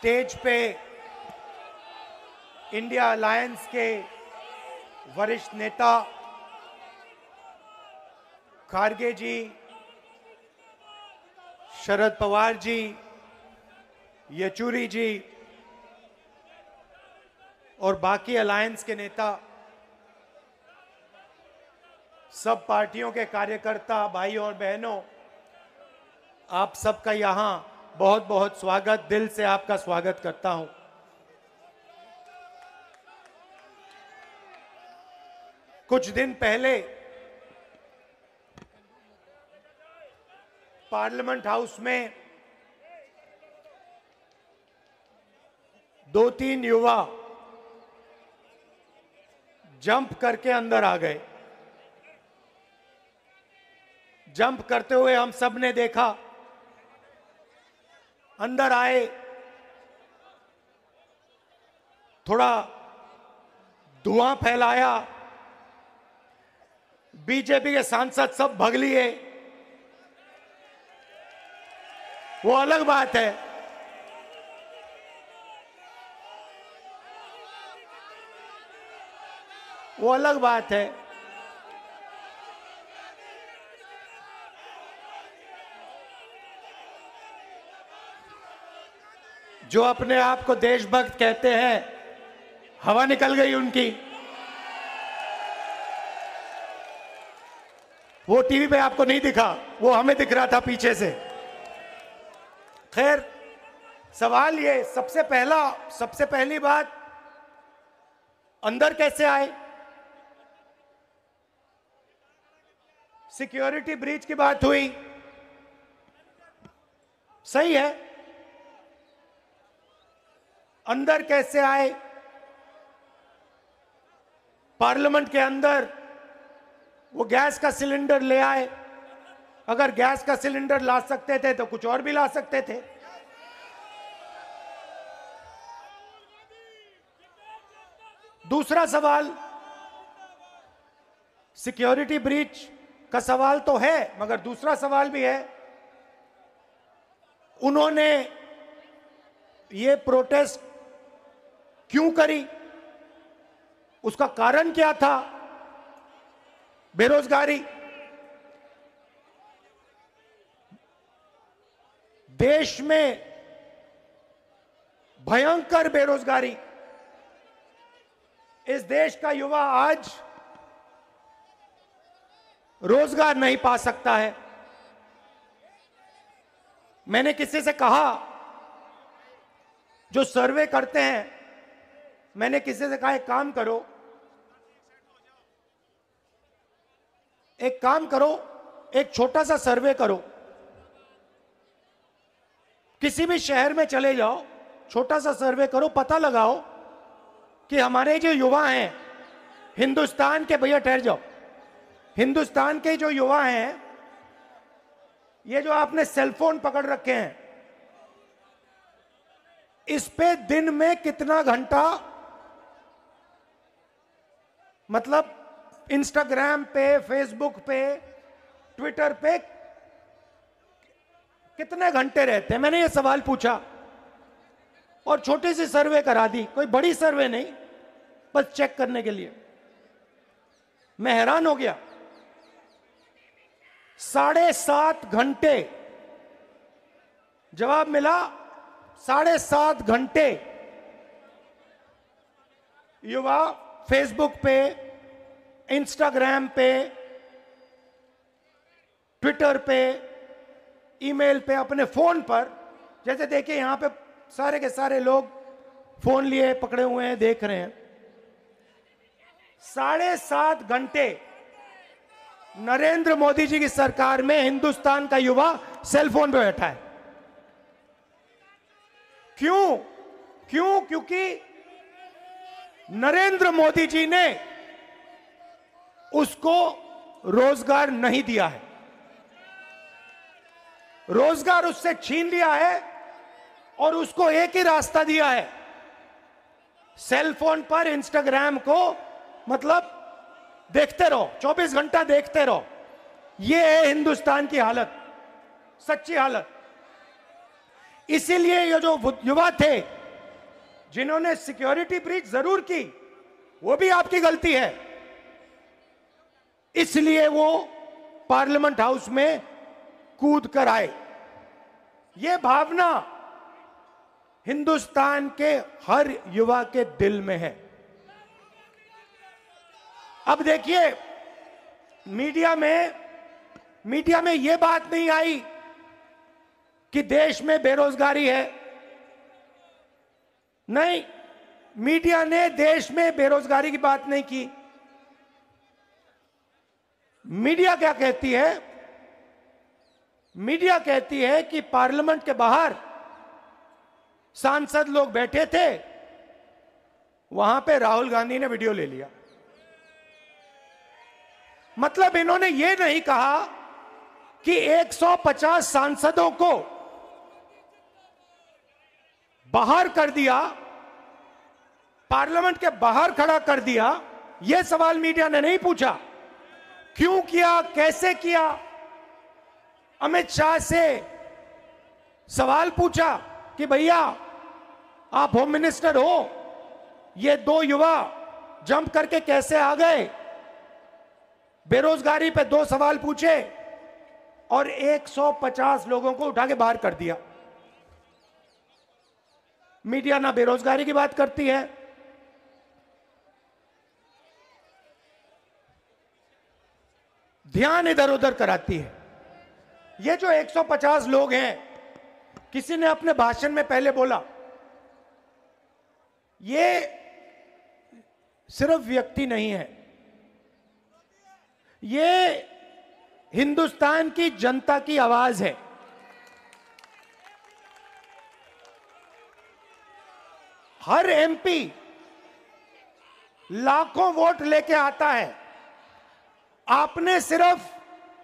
stage पे India alliance के वरिष्ठ नेता खारगे जी शरद पवार जी यचूरी जी और बाकी अलायंस के नेता सब पार्टियों के कार्यकर्ता भाई और बहनों आप सबका यहां बहुत बहुत स्वागत दिल से आपका स्वागत करता हूं कुछ दिन पहले पार्लियामेंट हाउस में दो तीन युवा जंप करके अंदर आ गए जंप करते हुए हम सब ने देखा अंदर आए थोड़ा धुआं फैलाया बीजेपी के सांसद सब भग लिए वो अलग बात है वो अलग बात है जो अपने आप को देशभक्त कहते हैं हवा निकल गई उनकी वो टीवी पे आपको नहीं दिखा वो हमें दिख रहा था पीछे से खैर सवाल ये सबसे पहला सबसे पहली बात अंदर कैसे आए सिक्योरिटी ब्रीच की बात हुई सही है अंदर कैसे आए पार्लियामेंट के अंदर वो गैस का सिलेंडर ले आए अगर गैस का सिलेंडर ला सकते थे तो कुछ और भी ला सकते थे दूसरा सवाल सिक्योरिटी ब्रीच का सवाल तो है मगर दूसरा सवाल भी है उन्होंने ये प्रोटेस्ट क्यों करी उसका कारण क्या था बेरोजगारी देश में भयंकर बेरोजगारी इस देश का युवा आज रोजगार नहीं पा सकता है मैंने किसी से कहा जो सर्वे करते हैं मैंने किसी से कहा एक काम करो एक काम करो एक छोटा सा सर्वे करो किसी भी शहर में चले जाओ छोटा सा सर्वे करो पता लगाओ कि हमारे जो युवा हैं हिंदुस्तान के भैया ठहर जाओ हिंदुस्तान के जो युवा हैं ये जो आपने सेलफोन पकड़ रखे हैं इस पे दिन में कितना घंटा मतलब इंस्टाग्राम पे फेसबुक पे ट्विटर पे कितने घंटे रहते हैं मैंने ये सवाल पूछा और छोटी सी सर्वे करा दी कोई बड़ी सर्वे नहीं बस चेक करने के लिए मैं हैरान हो गया साढ़े सात घंटे जवाब मिला साढ़े सात घंटे युवा फेसबुक पे इंस्टाग्राम पे ट्विटर पे ईमेल पे अपने फ़ोन पर जैसे देखिए यहां पे सारे के सारे लोग फ़ोन लिए पकड़े हुए हैं देख रहे हैं साढ़े सात घंटे नरेंद्र मोदी जी की सरकार में हिंदुस्तान का युवा सेलफोन पे बैठा है क्यों क्यों क्योंकि नरेंद्र मोदी जी ने उसको रोजगार नहीं दिया है रोजगार उससे छीन लिया है और उसको एक ही रास्ता दिया है सेलफोन पर इंस्टाग्राम को मतलब देखते रहो 24 घंटा देखते रहो ये है हिंदुस्तान की हालत सच्ची हालत इसीलिए ये जो युवा थे जिन्होंने सिक्योरिटी ब्रीच जरूर की वो भी आपकी गलती है इसलिए वो पार्लियामेंट हाउस में कूद कर आए ये भावना हिंदुस्तान के हर युवा के दिल में है अब देखिए मीडिया में मीडिया में यह बात नहीं आई कि देश में बेरोजगारी है नहीं मीडिया ने देश में बेरोजगारी की बात नहीं की मीडिया क्या कहती है मीडिया कहती है कि पार्लियामेंट के बाहर सांसद लोग बैठे थे वहां पे राहुल गांधी ने वीडियो ले लिया मतलब इन्होंने ये नहीं कहा कि 150 सांसदों को बाहर कर दिया पार्लियामेंट के बाहर खड़ा कर दिया यह सवाल मीडिया ने नहीं पूछा क्यों किया कैसे किया अमित शाह से सवाल पूछा कि भैया आप होम मिनिस्टर हो ये दो युवा जंप करके कैसे आ गए बेरोजगारी पे दो सवाल पूछे और 150 लोगों को उठा के बाहर कर दिया मीडिया ना बेरोजगारी की बात करती है ध्यान इधर उधर कराती है ये जो 150 लोग हैं किसी ने अपने भाषण में पहले बोला ये सिर्फ व्यक्ति नहीं है ये हिंदुस्तान की जनता की आवाज है हर एमपी लाखों वोट लेके आता है आपने सिर्फ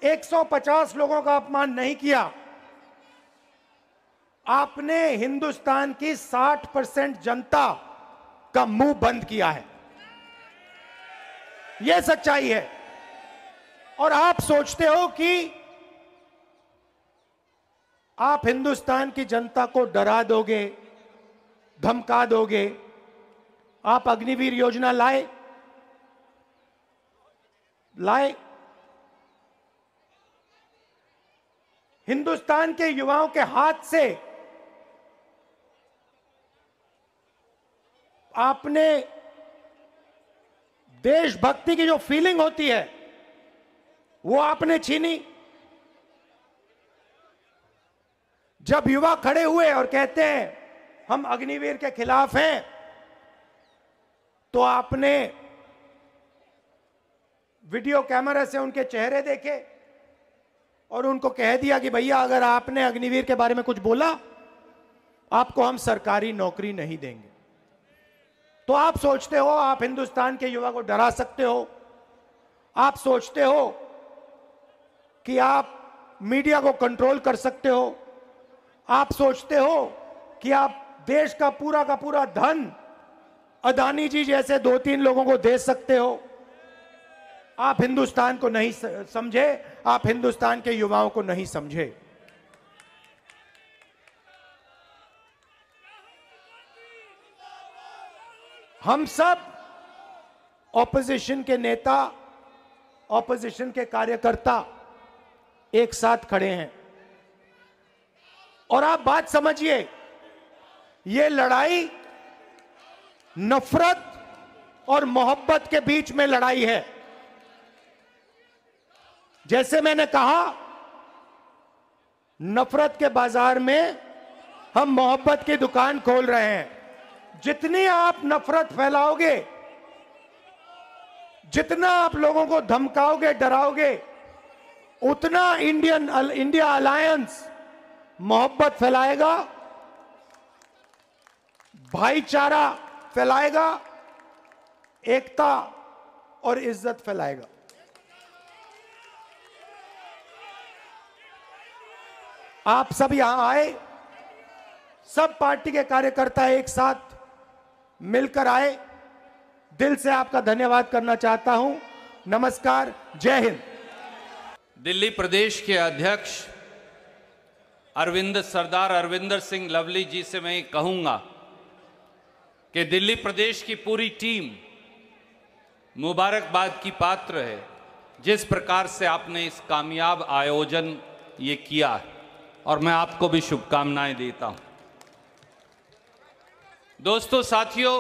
150 लोगों का अपमान नहीं किया आपने हिंदुस्तान की 60 परसेंट जनता का मुंह बंद किया है यह सच्चाई है और आप सोचते हो कि आप हिंदुस्तान की जनता को डरा दोगे धमका दोगे आप अग्निवीर योजना लाए लाए हिंदुस्तान के युवाओं के हाथ से आपने देशभक्ति की जो फीलिंग होती है वो आपने छीनी जब युवा खड़े हुए और कहते हैं हम अग्निवीर के खिलाफ हैं तो आपने वीडियो कैमरा से उनके चेहरे देखे और उनको कह दिया कि भैया अगर आपने अग्निवीर के बारे में कुछ बोला आपको हम सरकारी नौकरी नहीं देंगे तो आप सोचते हो आप हिंदुस्तान के युवा को डरा सकते हो आप सोचते हो कि आप मीडिया को कंट्रोल कर सकते हो आप सोचते हो कि आप देश का पूरा का पूरा धन अदानी जी जैसे दो तीन लोगों को दे सकते हो आप हिंदुस्तान को नहीं समझे आप हिंदुस्तान के युवाओं को नहीं समझे हम सब ऑपोजिशन के नेता ऑपोजिशन के कार्यकर्ता एक साथ खड़े हैं और आप बात समझिए ये लड़ाई नफरत और मोहब्बत के बीच में लड़ाई है जैसे मैंने कहा नफरत के बाजार में हम मोहब्बत की दुकान खोल रहे हैं जितनी आप नफरत फैलाओगे जितना आप लोगों को धमकाओगे डराओगे उतना इंडियन इंडिया अलायंस मोहब्बत फैलाएगा भाईचारा फैलाएगा एकता और इज्जत फैलाएगा आप सब यहां आए सब पार्टी के कार्यकर्ता एक साथ मिलकर आए दिल से आपका धन्यवाद करना चाहता हूं नमस्कार जय हिंद दिल्ली प्रदेश के अध्यक्ष अरविंद सरदार अरविंदर सिंह लवली जी से मैं कहूंगा कि दिल्ली प्रदेश की पूरी टीम मुबारकबाद की पात्र है जिस प्रकार से आपने इस कामयाब आयोजन ये किया है और मैं आपको भी शुभकामनाएं देता हूं दोस्तों साथियों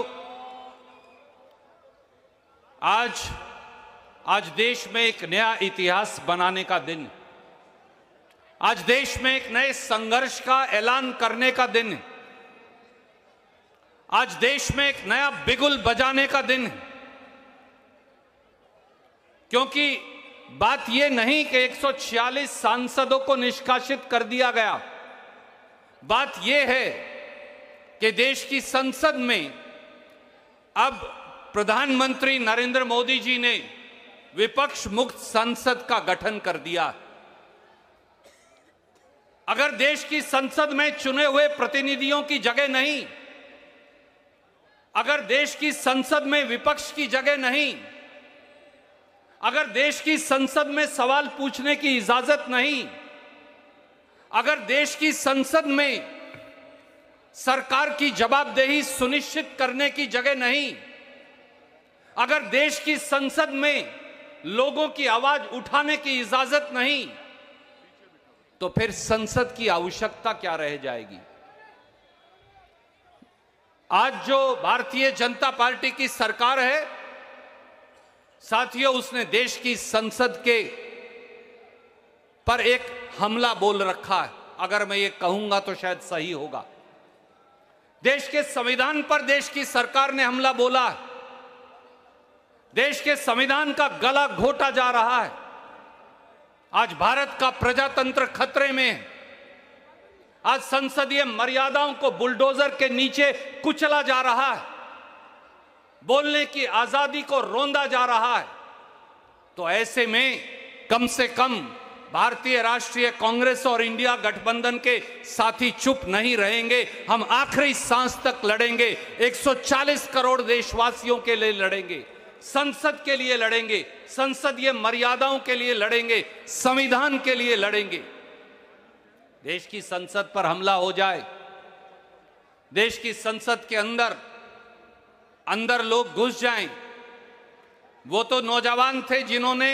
आज आज देश में एक नया इतिहास बनाने का दिन आज देश में एक नए संघर्ष का ऐलान करने का दिन आज देश में एक नया बिगुल बजाने का दिन क्योंकि बात यह नहीं कि 146 सांसदों को निष्कासित कर दिया गया बात यह है कि देश की संसद में अब प्रधानमंत्री नरेंद्र मोदी जी ने विपक्ष मुक्त संसद का गठन कर दिया अगर देश की संसद में चुने हुए प्रतिनिधियों की जगह नहीं अगर देश की संसद में विपक्ष की जगह नहीं अगर देश की संसद में सवाल पूछने की इजाजत नहीं अगर देश की संसद में सरकार की जवाबदेही सुनिश्चित करने की जगह नहीं अगर देश की संसद में लोगों की आवाज उठाने की इजाजत नहीं तो फिर संसद की आवश्यकता क्या रह जाएगी आज जो भारतीय जनता पार्टी की सरकार है साथियों उसने देश की संसद के पर एक हमला बोल रखा है अगर मैं ये कहूंगा तो शायद सही होगा देश के संविधान पर देश की सरकार ने हमला बोला है देश के संविधान का गला घोटा जा रहा है आज भारत का प्रजातंत्र खतरे में है आज संसदीय मर्यादाओं को बुलडोजर के नीचे कुचला जा रहा है बोलने की आज़ादी को रोंदा जा रहा है तो ऐसे में कम से कम भारतीय राष्ट्रीय कांग्रेस और इंडिया गठबंधन के साथी चुप नहीं रहेंगे हम आखिरी सांस तक लड़ेंगे 140 करोड़ देशवासियों के लिए लड़ेंगे संसद के लिए लड़ेंगे संसदीय मर्यादाओं के लिए लड़ेंगे संविधान के लिए लड़ेंगे देश की संसद पर हमला हो जाए देश की संसद के अंदर अंदर लोग घुस जाएं वो तो नौजवान थे जिन्होंने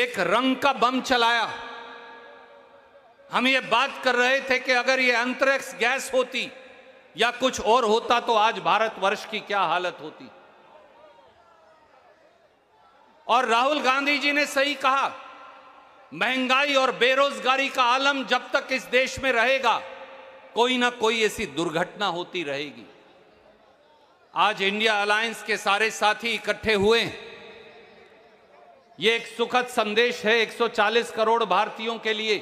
एक रंग का बम चलाया हम ये बात कर रहे थे कि अगर ये अंतरिक्ष गैस होती या कुछ और होता तो आज भारतवर्ष की क्या हालत होती और राहुल गांधी जी ने सही कहा महंगाई और बेरोजगारी का आलम जब तक इस देश में रहेगा कोई ना कोई ऐसी दुर्घटना होती रहेगी आज इंडिया अलायंस के सारे साथी इकट्ठे हुए ये एक सुखद संदेश है 140 करोड़ भारतीयों के लिए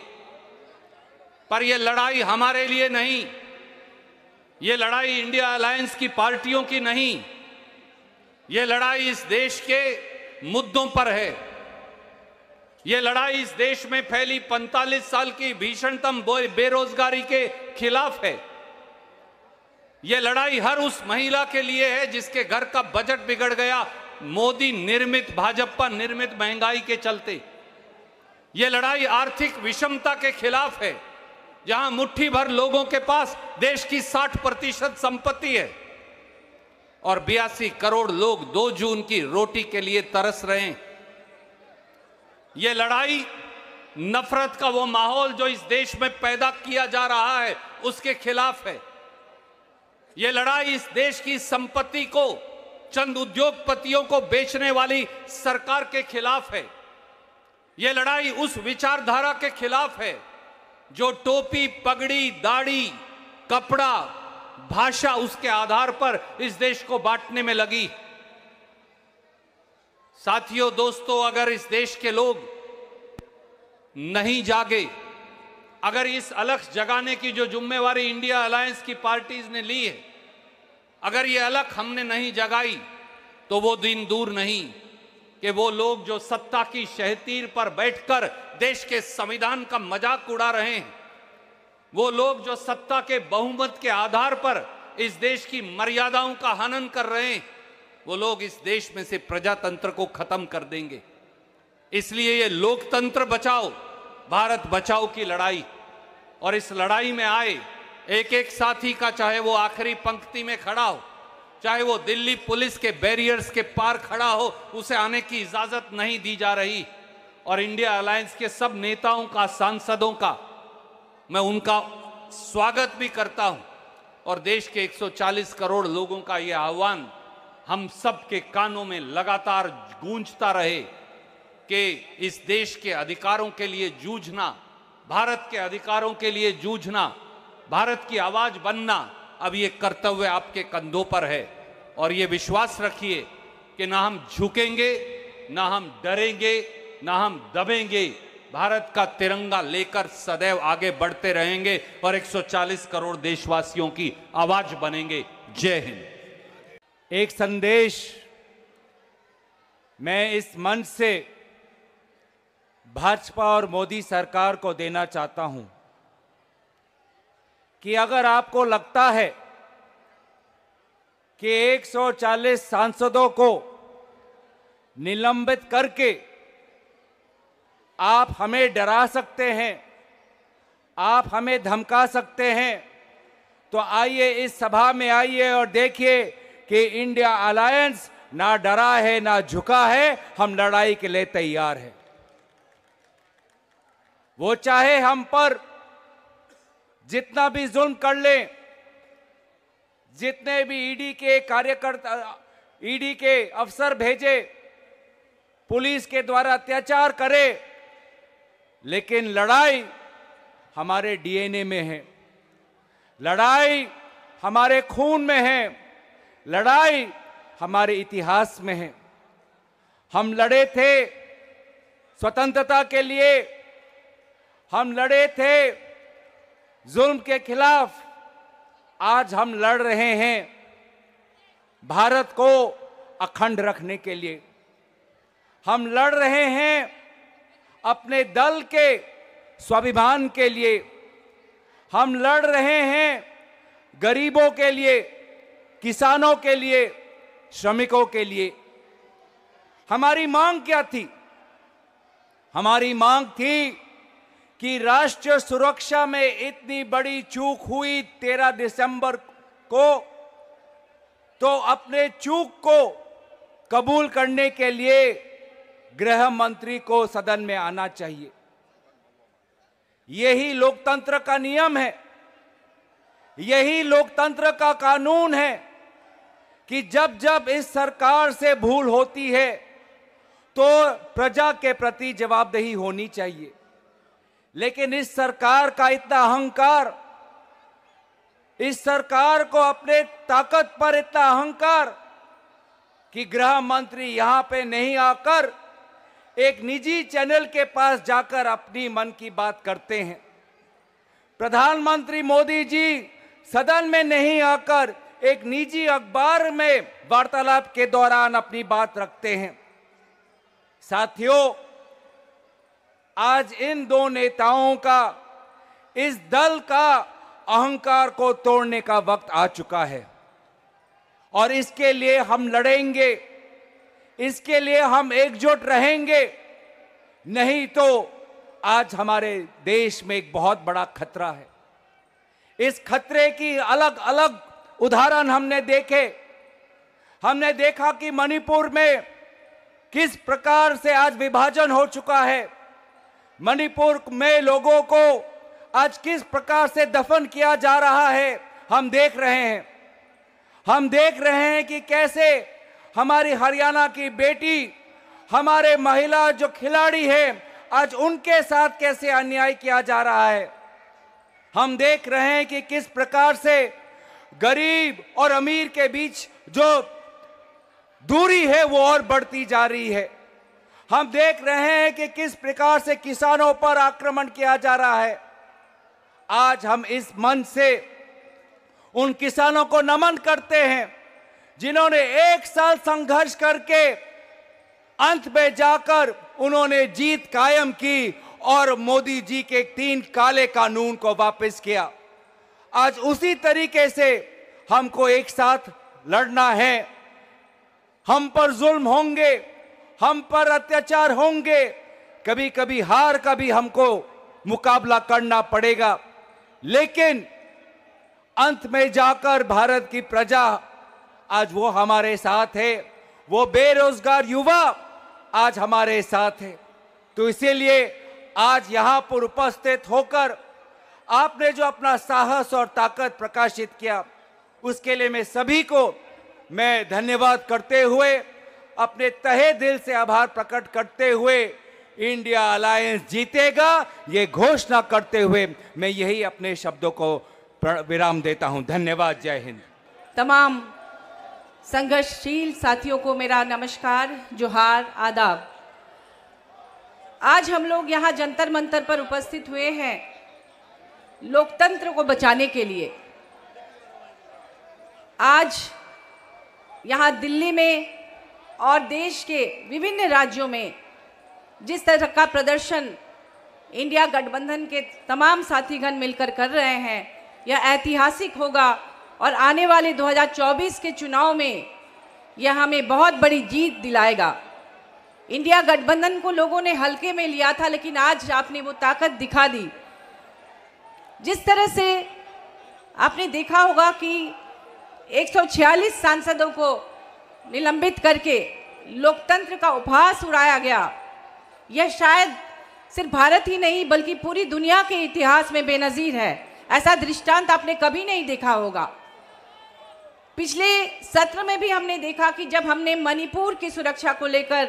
पर यह लड़ाई हमारे लिए नहीं ये लड़ाई इंडिया अलायंस की पार्टियों की नहीं ये लड़ाई इस देश के मुद्दों पर है ये लड़ाई इस देश में फैली 45 साल की भीषणतम बेरोजगारी के खिलाफ है ये लड़ाई हर उस महिला के लिए है जिसके घर का बजट बिगड़ गया मोदी निर्मित भाजपा निर्मित महंगाई के चलते ये लड़ाई आर्थिक विषमता के खिलाफ है जहां मुट्ठी भर लोगों के पास देश की 60 प्रतिशत संपत्ति है और बयासी करोड़ लोग दो जून की रोटी के लिए तरस रहे हैं ये लड़ाई नफरत का वो माहौल जो इस देश में पैदा किया जा रहा है उसके खिलाफ है ये लड़ाई इस देश की संपत्ति को चंद उद्योगपतियों को बेचने वाली सरकार के खिलाफ है ये लड़ाई उस विचारधारा के खिलाफ है जो टोपी पगड़ी दाढ़ी कपड़ा भाषा उसके आधार पर इस देश को बांटने में लगी साथियों दोस्तों अगर इस देश के लोग नहीं जागे अगर इस अलख जगाने की जो जुम्मेवारी इंडिया अलायंस की पार्टीज ने ली है अगर ये अलख हमने नहीं जगाई तो वो दिन दूर नहीं कि वो लोग जो सत्ता की शहतीर पर बैठकर देश के संविधान का मजाक उड़ा रहे हैं वो लोग जो सत्ता के बहुमत के आधार पर इस देश की मर्यादाओं का हनन कर रहे हैं वो लोग इस देश में से प्रजातंत्र को खत्म कर देंगे इसलिए ये लोकतंत्र बचाओ भारत बचाओ की लड़ाई और इस लड़ाई में आए एक एक साथी का चाहे वो आखिरी पंक्ति में खड़ा हो चाहे वो दिल्ली पुलिस के बैरियर्स के पार खड़ा हो उसे आने की इजाजत नहीं दी जा रही और इंडिया अलायंस के सब नेताओं का सांसदों का मैं उनका स्वागत भी करता हूं और देश के 140 करोड़ लोगों का यह आह्वान हम सबके कानों में लगातार गूंजता रहे कि इस देश के अधिकारों के लिए जूझना भारत के अधिकारों के लिए जूझना भारत की आवाज़ बनना अब ये कर्तव्य आपके कंधों पर है और ये विश्वास रखिए कि ना हम झुकेंगे ना हम डरेंगे ना हम दबेंगे भारत का तिरंगा लेकर सदैव आगे बढ़ते रहेंगे और 140 करोड़ देशवासियों की आवाज बनेंगे जय हिंद एक संदेश मैं इस मंच से भाजपा और मोदी सरकार को देना चाहता हूं कि अगर आपको लगता है कि 140 सांसदों को निलंबित करके आप हमें डरा सकते हैं आप हमें धमका सकते हैं तो आइए इस सभा में आइए और देखिए कि इंडिया अलायंस ना डरा है ना झुका है हम लड़ाई के लिए तैयार है वो चाहे हम पर जितना भी जुल्म कर ले जितने भी ईडी e के कार्यकर्ता ईडी e के अफसर भेजे पुलिस के द्वारा अत्याचार करे लेकिन लड़ाई हमारे डीएनए में है लड़ाई हमारे खून में है लड़ाई हमारे इतिहास में है हम लड़े थे स्वतंत्रता के लिए हम लड़े थे जुल्म के खिलाफ आज हम लड़ रहे हैं भारत को अखंड रखने के लिए हम लड़ रहे हैं अपने दल के स्वाभिमान के लिए हम लड़ रहे हैं गरीबों के लिए किसानों के लिए श्रमिकों के लिए हमारी मांग क्या थी हमारी मांग थी कि राष्ट्रीय सुरक्षा में इतनी बड़ी चूक हुई तेरह दिसंबर को तो अपने चूक को कबूल करने के लिए गृह मंत्री को सदन में आना चाहिए यही लोकतंत्र का नियम है यही लोकतंत्र का कानून है कि जब जब इस सरकार से भूल होती है तो प्रजा के प्रति जवाबदेही होनी चाहिए लेकिन इस सरकार का इतना अहंकार इस सरकार को अपने ताकत पर इतना अहंकार कि गृह मंत्री यहां पे नहीं आकर एक निजी चैनल के पास जाकर अपनी मन की बात करते हैं प्रधानमंत्री मोदी जी सदन में नहीं आकर एक निजी अखबार में वार्तालाप के दौरान अपनी बात रखते हैं साथियों आज इन दो नेताओं का इस दल का अहंकार को तोड़ने का वक्त आ चुका है और इसके लिए हम लड़ेंगे इसके लिए हम एकजुट रहेंगे नहीं तो आज हमारे देश में एक बहुत बड़ा खतरा है इस खतरे की अलग अलग उदाहरण हमने देखे हमने देखा कि मणिपुर में किस प्रकार से आज विभाजन हो चुका है मणिपुर में लोगों को आज किस प्रकार से दफन किया जा रहा है हम देख रहे हैं हम देख रहे हैं कि कैसे हमारी हरियाणा की बेटी हमारे महिला जो खिलाड़ी है आज उनके साथ कैसे अन्याय किया जा रहा है हम देख रहे हैं कि किस प्रकार से गरीब और अमीर के बीच जो दूरी है वो और बढ़ती जा रही है हम देख रहे हैं कि किस प्रकार से किसानों पर आक्रमण किया जा रहा है आज हम इस मन से उन किसानों को नमन करते हैं जिन्होंने एक साल संघर्ष करके अंत में जाकर उन्होंने जीत कायम की और मोदी जी के तीन काले कानून को वापस किया आज उसी तरीके से हमको एक साथ लड़ना है हम पर जुल्म होंगे हम पर अत्याचार होंगे कभी कभी हार का भी हमको मुकाबला करना पड़ेगा लेकिन अंत में जाकर भारत की प्रजा आज वो हमारे साथ है वो बेरोजगार युवा आज हमारे साथ है तो इसीलिए आज यहां पर उपस्थित होकर आपने जो अपना साहस और ताकत प्रकाशित किया उसके लिए मैं सभी को मैं धन्यवाद करते हुए अपने तहे दिल से आभार प्रकट करते हुए इंडिया अलायंस जीतेगा ये घोषणा करते हुए मैं यही अपने शब्दों को विराम देता हूं धन्यवाद जय हिंद तमाम संघर्षशील साथियों को मेरा नमस्कार जोहार आदाब आज हम लोग यहां जंतर मंतर पर उपस्थित हुए हैं लोकतंत्र को बचाने के लिए आज यहां दिल्ली में और देश के विभिन्न राज्यों में जिस तरह का प्रदर्शन इंडिया गठबंधन के तमाम साथीगण मिलकर कर रहे हैं यह ऐतिहासिक होगा और आने वाले 2024 के चुनाव में यह हमें बहुत बड़ी जीत दिलाएगा इंडिया गठबंधन को लोगों ने हल्के में लिया था लेकिन आज आपने वो ताकत दिखा दी जिस तरह से आपने देखा होगा कि 146 सांसदों को निलंबित करके लोकतंत्र का उपहास उड़ाया गया यह शायद सिर्फ भारत ही नहीं बल्कि पूरी दुनिया के इतिहास में बेनज़ीर है ऐसा दृष्टांत आपने कभी नहीं देखा होगा पिछले सत्र में भी हमने देखा कि जब हमने मणिपुर की सुरक्षा को लेकर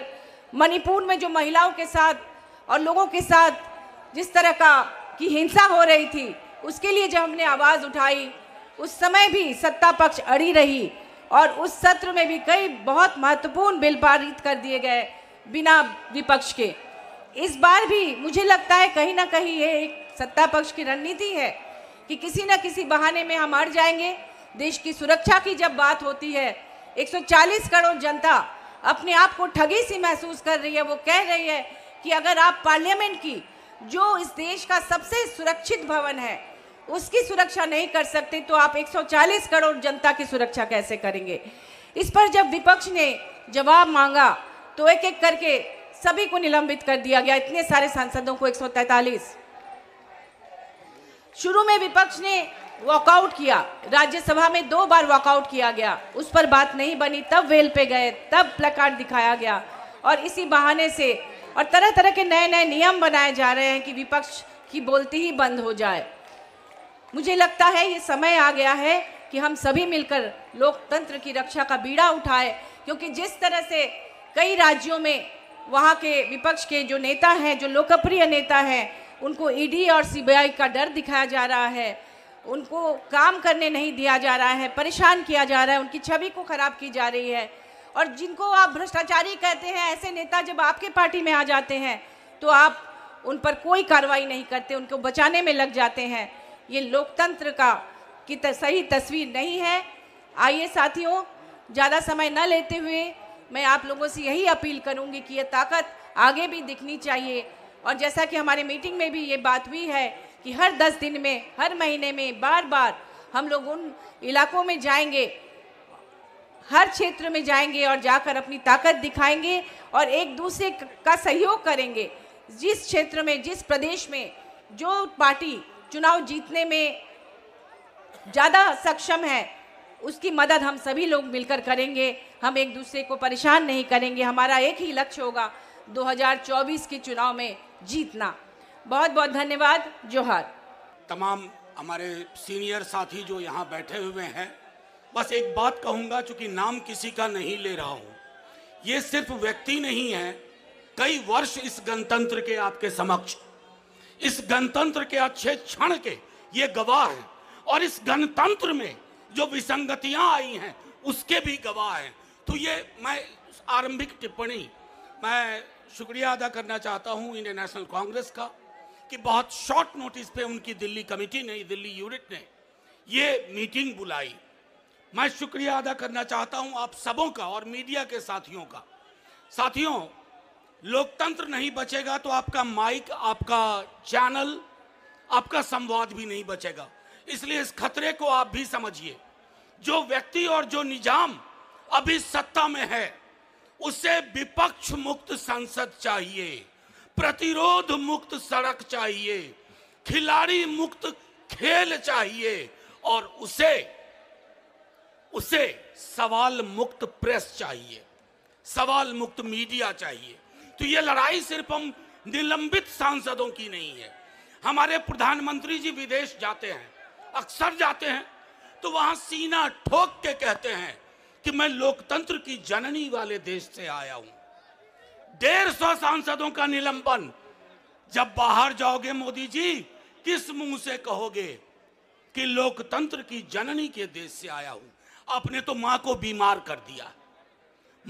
मणिपुर में जो महिलाओं के साथ और लोगों के साथ जिस तरह का की हिंसा हो रही थी उसके लिए जब हमने आवाज़ उठाई उस समय भी सत्ता पक्ष अड़ी रही और उस सत्र में भी कई बहुत महत्वपूर्ण बिल पारित कर दिए गए बिना विपक्ष के इस बार भी मुझे लगता है कहीं ना कहीं ये एक सत्ता पक्ष की रणनीति है कि किसी न किसी बहाने में हम अड़ जाएंगे देश की सुरक्षा की जब बात होती है 140 करोड़ जनता अपने आप को ठगी सी महसूस कर रही है वो कह रही है कि अगर आप पार्लियामेंट की जो इस देश का सबसे सुरक्षित भवन है उसकी सुरक्षा नहीं कर सकते तो आप 140 करोड़ जनता की सुरक्षा कैसे करेंगे इस पर जब विपक्ष ने जवाब मांगा तो एक एक करके सभी को निलंबित कर दिया गया इतने सारे सांसदों को 143 शुरू में विपक्ष ने वॉकआउट किया राज्यसभा में दो बार वॉकआउट किया गया उस पर बात नहीं बनी तब वेल पे गए तब प्लकार्ड दिखाया गया और इसी बहाने से और तरह तरह के नए नए नियम बनाए जा रहे हैं कि विपक्ष की बोलती ही बंद हो जाए मुझे लगता है ये समय आ गया है कि हम सभी मिलकर लोकतंत्र की रक्षा का बीड़ा उठाए क्योंकि जिस तरह से कई राज्यों में वहाँ के विपक्ष के जो नेता हैं जो लोकप्रिय नेता हैं उनको ईडी e और सीबीआई का डर दिखाया जा रहा है उनको काम करने नहीं दिया जा रहा है परेशान किया जा रहा है उनकी छवि को खराब की जा रही है और जिनको आप भ्रष्टाचारी कहते हैं ऐसे नेता जब आपके पार्टी में आ जाते हैं तो आप उन पर कोई कार्रवाई नहीं करते उनको बचाने में लग जाते हैं ये लोकतंत्र का की सही तस्वीर नहीं है आइए साथियों ज़्यादा समय न लेते हुए मैं आप लोगों से यही अपील करूंगी कि यह ताकत आगे भी दिखनी चाहिए और जैसा कि हमारे मीटिंग में भी ये बात हुई है कि हर दस दिन में हर महीने में बार बार हम लोग उन इलाकों में जाएंगे हर क्षेत्र में जाएंगे और जाकर अपनी ताकत दिखाएंगे और एक दूसरे का सहयोग करेंगे जिस क्षेत्र में जिस प्रदेश में जो पार्टी चुनाव जीतने में ज़्यादा सक्षम है उसकी मदद हम सभी लोग मिलकर करेंगे हम एक दूसरे को परेशान नहीं करेंगे हमारा एक ही लक्ष्य होगा 2024 के चुनाव में जीतना बहुत बहुत धन्यवाद जोहार तमाम हमारे सीनियर साथी जो यहाँ बैठे हुए हैं बस एक बात कहूँगा चूँकि नाम किसी का नहीं ले रहा हूँ ये सिर्फ व्यक्ति नहीं है कई वर्ष इस गणतंत्र के आपके समक्ष इस गणतंत्र के अच्छे क्षण के ये गवाह हैं और इस गणतंत्र में जो विसंगतियां आई हैं उसके भी गवाह हैं तो ये मैं आरंभिक टिप्पणी मैं शुक्रिया अदा करना चाहता हूँ इंडियन नेशनल कांग्रेस का कि बहुत शॉर्ट नोटिस पे उनकी दिल्ली कमेटी ने दिल्ली यूनिट ने ये मीटिंग बुलाई मैं शुक्रिया अदा करना चाहता हूँ आप सबों का और मीडिया के साथियों का साथियों लोकतंत्र नहीं बचेगा तो आपका माइक आपका चैनल आपका संवाद भी नहीं बचेगा इसलिए इस खतरे को आप भी समझिए जो व्यक्ति और जो निजाम अभी सत्ता में है उसे विपक्ष मुक्त संसद चाहिए प्रतिरोध मुक्त सड़क चाहिए खिलाड़ी मुक्त खेल चाहिए और उसे उसे सवाल मुक्त प्रेस चाहिए सवाल मुक्त मीडिया चाहिए तो ये लड़ाई सिर्फ हम निलंबित सांसदों की नहीं है हमारे प्रधानमंत्री जी विदेश जाते हैं अक्सर जाते हैं तो वहां सीना ठोक के कहते हैं कि मैं लोकतंत्र की जननी वाले देश से आया हूं डेढ़ सौ सांसदों का निलंबन जब बाहर जाओगे मोदी जी किस मुंह से कहोगे कि लोकतंत्र की जननी के देश से आया हूं आपने तो मां को बीमार कर दिया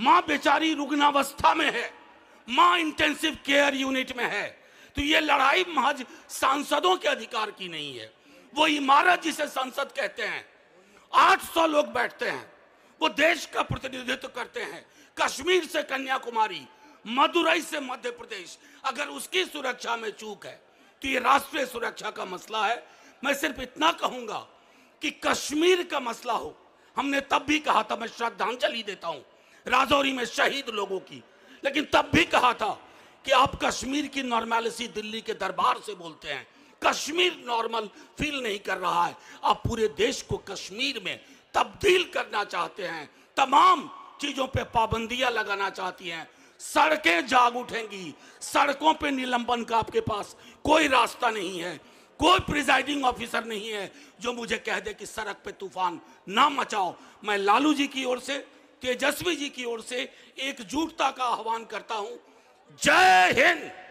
मां बेचारी रुग्णावस्था में है मां इंटेंसिव केयर यूनिट में है तो ये लड़ाई महज सांसदों के अधिकार की नहीं है वो इमारत जिसे संसद कहते हैं 800 लोग बैठते हैं वो देश का प्रतिनिधित्व करते हैं कश्मीर से कन्याकुमारी मदुरई से मध्य प्रदेश अगर उसकी सुरक्षा में चूक है तो ये राष्ट्रीय सुरक्षा का मसला है मैं सिर्फ इतना कहूंगा कि कश्मीर का मसला हो हमने तब भी कहा था मैं श्रद्धांजलि देता हूं राजौरी में शहीद लोगों की लेकिन तब भी कहा था कि आप कश्मीर की नॉर्मेलिसी दिल्ली के दरबार से बोलते हैं कश्मीर नॉर्मल फील नहीं कर रहा है आप पूरे देश को कश्मीर में तब्दील करना चाहते हैं तमाम चीज़ों पे पाबंदियां लगाना चाहती हैं सड़कें जाग उठेंगी सड़कों पे निलंबन का आपके पास कोई रास्ता नहीं है कोई प्रिजाइडिंग ऑफिसर नहीं है जो मुझे कह दे कि सड़क पे तूफान ना मचाओ मैं लालू जी की ओर से तेजस्वी जी की ओर से एकजुटता का आह्वान करता हूं जय हिंद